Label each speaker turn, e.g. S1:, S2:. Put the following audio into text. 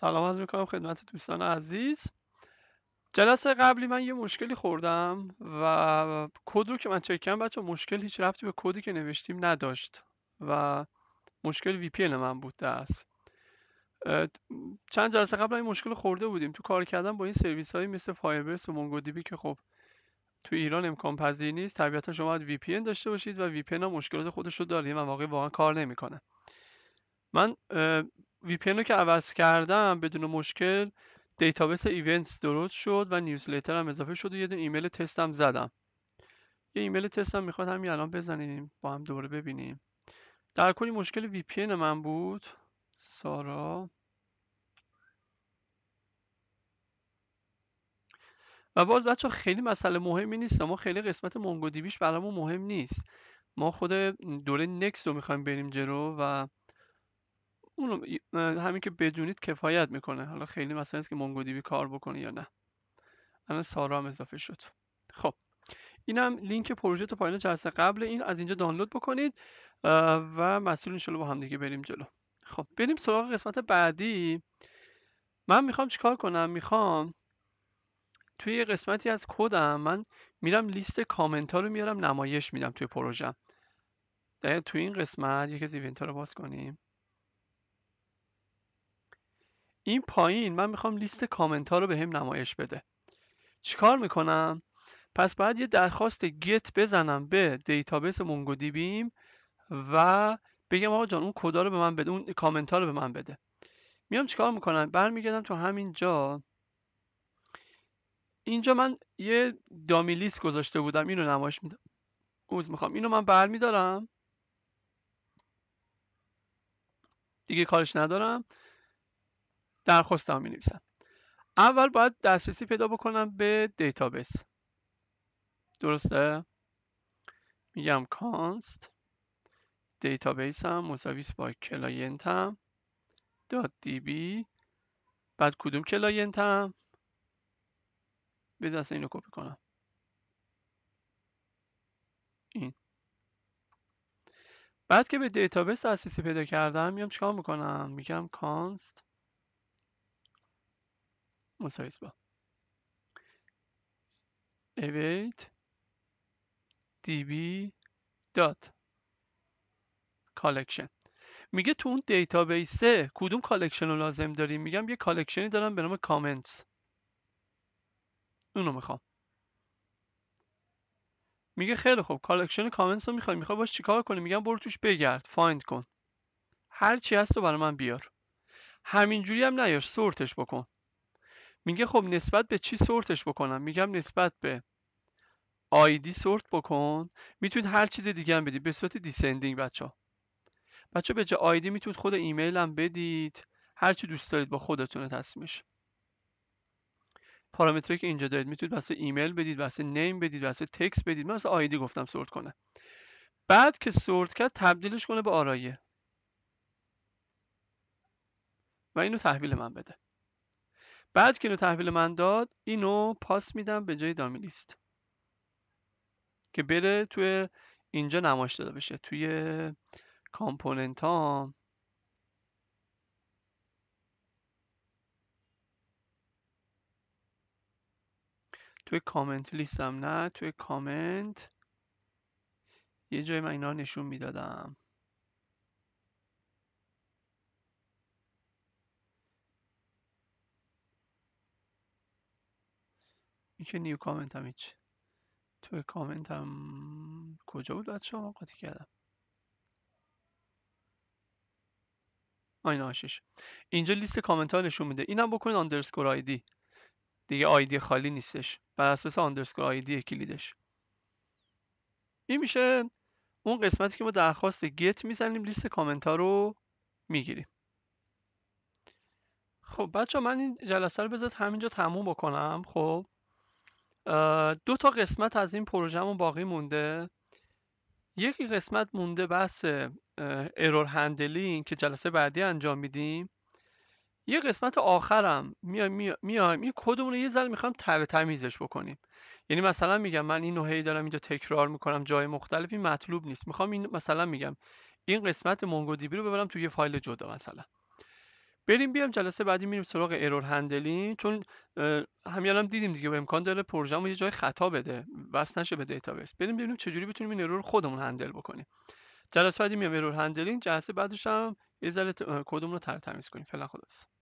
S1: سلام از میکنم خدمت دوستان عزیز جلسه قبلی من یه مشکلی خوردم و کد رو که من چک کردم بچه مشکل هیچ ربطی به کدی که نوشتیم نداشت و مشکل وی پی من بود دست چند جلسه قبل این مشکل خورده بودیم تو کار کردن با این سرویس هایی مثل فایبرس و مونگودیبی که خب تو ایران امکان پذیر نیست طبیعتا شما باید وی پی داشته باشید و وی پی مشکلات خودش رو داره و واقعا کار نمیکنه من VPN رو که عوض کردم بدون مشکل دیتابیس ایونتس درست شد و نیوزلتر هم اضافه شد و یه دونه ایمیل تستم زدم یه ایمیل تست هم میخواد همین الان بزنیم با هم دوباره ببینیم در کلی مشکل وی پی من بود سارا و باز بچه خیلی مسئله مهمی نیست ما خیلی قسمت مونگو دیبیش برامون مهم نیست ما خود دوره نکس رو میخوایم بریم جلو و همین که بدونید کفایت میکنه حالا خیلی مثلا نیست که مونگودیبی کار بکنه یا نه الان سارا هم اضافه شد خب اینم لینک پروژه تو پایین جلسه قبل این از اینجا دانلود بکنید و مسئول انشالله با هم دیگه بریم جلو خب بریم سراغ قسمت بعدی من میخوام چیکار کنم میخوام توی قسمتی از کدم من میرم لیست کامنت ها رو میارم نمایش میدم توی پروژه توی این قسمت یک از رو باز کنیم این پایین من میخوام لیست کامنت رو به هم نمایش بده چیکار میکنم پس باید یه درخواست گت بزنم به دیتابیس مونگو دیبیم و بگم آقا جان اون کدا رو به من بده اون کامنت ها رو به من بده میام چیکار میکنم برمیگردم تو همین جا اینجا من یه دامی لیست گذاشته بودم اینو نمایش میدم اوز میخوام اینو من برمیدارم دیگه کارش ندارم درخواست هم می اول باید دسترسی پیدا بکنم به دیتابیس درسته میگم کانست دیتابیس هم مساویس با کلاینت هم دات دی بی بعد کدوم کلاینت هم بذار اینو کپی کنم این بعد که به دیتابیس دسترسی پیدا کردم میام چیکار میکنم میگم کانست با await db dot collection میگه تو اون دیتابیس کدوم کالکشن رو لازم داریم میگم یه کالکشنی دارم به نام کامنتس اونو میخوام میگه خیلی خوب کالکشن کامنتس رو میخوای میخوای باش چیکار کنی میگم برو توش بگرد فایند کن هر چی هست رو برای من بیار همینجوری هم نیار سورتش بکن میگه خب نسبت به چی سورتش بکنم میگم نسبت به آیدی سورت بکن میتونید هر چیز دیگه هم بدید به صورت دیسندینگ بچه ها بچه به جا آیدی میتونید خود ایمیل هم بدید هر چی دوست دارید با خودتون تصمیمش پارامتری که اینجا دارید میتونید واسه ایمیل بدید واسه نیم بدید واسه تکس بدید من واسه آیدی گفتم سورت کنه بعد که سورت کرد تبدیلش کنه به آرایه و اینو تحویل من بده بعد که اینو تحویل من داد اینو پاس میدم به جای دامی لیست که بره توی اینجا نمایش داده بشه توی کامپوننت ها توی کامنت لیستم نه توی کامنت یه جای من اینا نشون میدادم این نیو کامنت هم هیچ توی کامنت هم کجا بود بچه ها قاطی کردم آینه آشش اینجا لیست کامنت ها نشون میده اینم بکنید آندرسکور آیدی دیگه آیدی خالی نیستش بر اساس آندرسکور آیدی کلیدش این میشه اون قسمتی که ما درخواست گت میزنیم لیست کامنت ها رو میگیریم خب بچه من این جلسه رو بذارید همینجا تموم بکنم خب دو تا قسمت از این پروژهمون باقی مونده یکی قسمت مونده بحث ارور هندلینگ که جلسه بعدی انجام میدیم یه قسمت آخرم میایم میایم این کدمون یه ذره میخوام تر تمیزش بکنیم یعنی مثلا میگم من این هی دارم اینجا تکرار میکنم جای مختلفی مطلوب نیست میخوام این مثلا میگم این قسمت دیبی رو ببرم توی یه فایل جدا مثلا بریم بیام جلسه بعدی میریم سراغ ارور هندلینگ چون همین الان دیدیم دیگه به امکان داره پروژه‌مون یه جای خطا بده وصل نشه به دیتابیس بریم ببینیم چجوری بتونیم این ایرور خودمون هندل بکنیم جلسه بعدی میام ارور هندلینگ جلسه بعدش هم یه ذره کدوم رو تر تمیز کنیم فعلا خلاص